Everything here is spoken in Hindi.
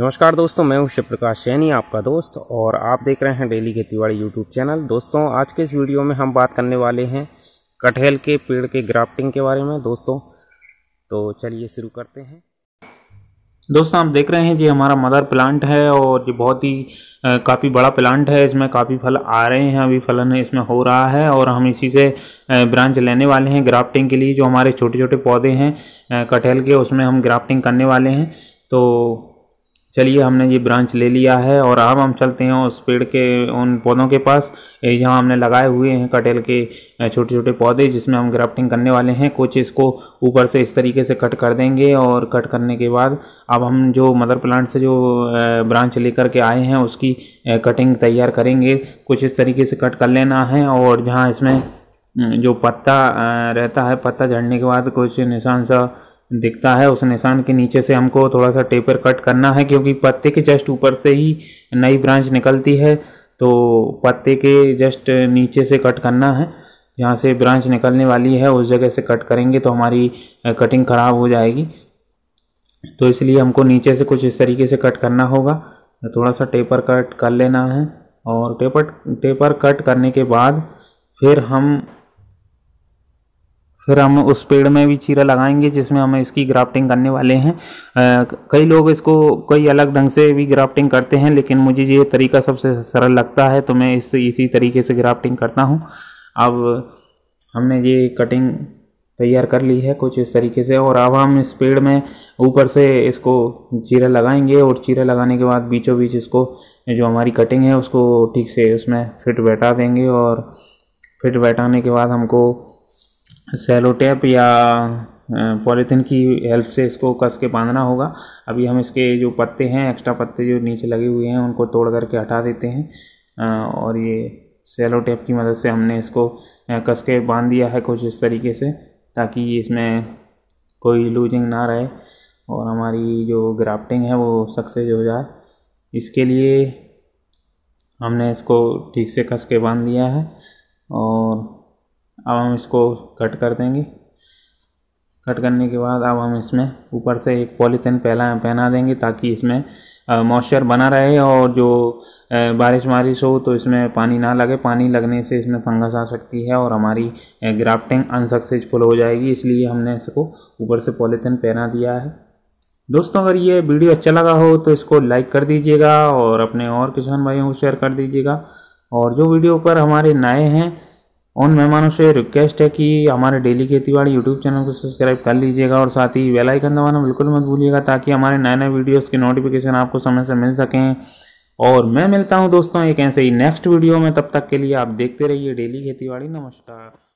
नमस्कार दोस्तों मैं हूं शिव प्रकाश सैनी आपका दोस्त और आप देख रहे हैं डेली खेती यूट्यूब चैनल दोस्तों आज के इस वीडियो में हम बात करने वाले हैं कटहल के पेड़ के ग्राफ्टिंग के बारे में दोस्तों तो चलिए शुरू करते हैं दोस्तों आप देख रहे हैं ये हमारा मदर प्लांट है और ये बहुत ही काफ़ी बड़ा प्लांट है इसमें काफ़ी फल आ रहे हैं अभी फलन इसमें हो रहा है और हम इसी से ब्रांच लेने वाले हैं ग्राफ्टिंग के लिए जो हमारे छोटे छोटे पौधे हैं कटहल के उसमें हम ग्राफ्टिंग करने वाले हैं तो चलिए हमने ये ब्रांच ले लिया है और अब हम चलते हैं उस पेड़ के उन पौधों के पास यहाँ हमने लगाए हुए हैं कटेल के छोटे छोटे पौधे जिसमें हम ग्राफ्टिंग करने वाले हैं कुछ इसको ऊपर से इस तरीके से कट कर देंगे और कट करने के बाद अब हम जो मदर प्लांट से जो ब्रांच लेकर के आए हैं उसकी कटिंग तैयार करेंगे कुछ इस तरीके से कट कर लेना है और जहाँ इसमें जो पत्ता रहता है पत्ता झड़ने के बाद कुछ निशान सा दिखता है उस निशान के नीचे से हमको थोड़ा सा टेपर कट करना है क्योंकि पत्ते के जस्ट ऊपर से ही नई ब्रांच निकलती है तो पत्ते के जस्ट नीचे से कट करना है जहाँ से ब्रांच निकलने वाली है उस जगह से कट करेंगे तो हमारी कटिंग ख़राब हो जाएगी तो इसलिए हमको नीचे से कुछ इस तरीके से कट करना होगा थोड़ा सा टेपर कट कर लेना है और टेपर टेपर कट करने के बाद फिर हम फिर हम उस पेड़ में भी चीरा लगाएंगे जिसमें हम इसकी ग्राफ्टिंग करने वाले हैं आ, कई लोग इसको कई अलग ढंग से भी ग्राफ्टिंग करते हैं लेकिन मुझे ये तरीका सबसे सरल लगता है तो मैं इस इसी तरीके से ग्राफ्टिंग करता हूँ अब हमने ये कटिंग तैयार कर ली है कुछ इस तरीके से और अब हम इस पेड़ में ऊपर से इसको चीरा लगाएंगे और चीरा लगाने के बाद बीचों बीच इसको जो हमारी कटिंग है उसको ठीक से उसमें फिट बैठा देंगे और फिट बैठाने के बाद हमको सेलो टेप या पॉलीथीन की हेल्प से इसको कस के बांधना होगा अभी हम इसके जो पत्ते हैं एक्स्ट्रा पत्ते जो नीचे लगे हुए हैं उनको तोड़ करके हटा देते हैं और ये सेलो टेप की मदद से हमने इसको कस के बांध दिया है कुछ इस तरीके से ताकि इसमें कोई लूजिंग ना रहे और हमारी जो ग्राफ्टिंग है वो सक्सेस हो जाए इसके लिए हमने इसको ठीक से कस के बांध दिया है और अब हम इसको कट कर देंगे कट करने के बाद अब हम इसमें ऊपर से एक पॉलीथीन पहला पहना देंगे ताकि इसमें मॉइस्चर बना रहे और जो बारिश वारिश हो तो इसमें पानी ना लगे पानी लगने से इसमें फंगस आ सकती है और हमारी ग्राफ्टिंग अनसक्सेसफुल हो जाएगी इसलिए हमने इसको ऊपर से पॉलीथीन पहना दिया है दोस्तों अगर ये वीडियो अच्छा लगा हो तो इसको लाइक कर दीजिएगा और अपने और किसान भाइयों को शेयर कर दीजिएगा और जो वीडियो पर हमारे नए हैं उन मेहमानों से रिक्वेस्ट है कि हमारे डेली बाड़ी यूट्यूब चैनल को सब्सक्राइब कर लीजिएगा और साथ ही वेलाइकन आइकन दबाना बिल्कुल मत भूलिएगा ताकि हमारे नए नए वीडियोस के नोटिफिकेशन आपको समय से मिल सकें और मैं मिलता हूं दोस्तों एक ऐसे ही नेक्स्ट वीडियो में तब तक के लिए आप देखते रहिए डेली खेती नमस्कार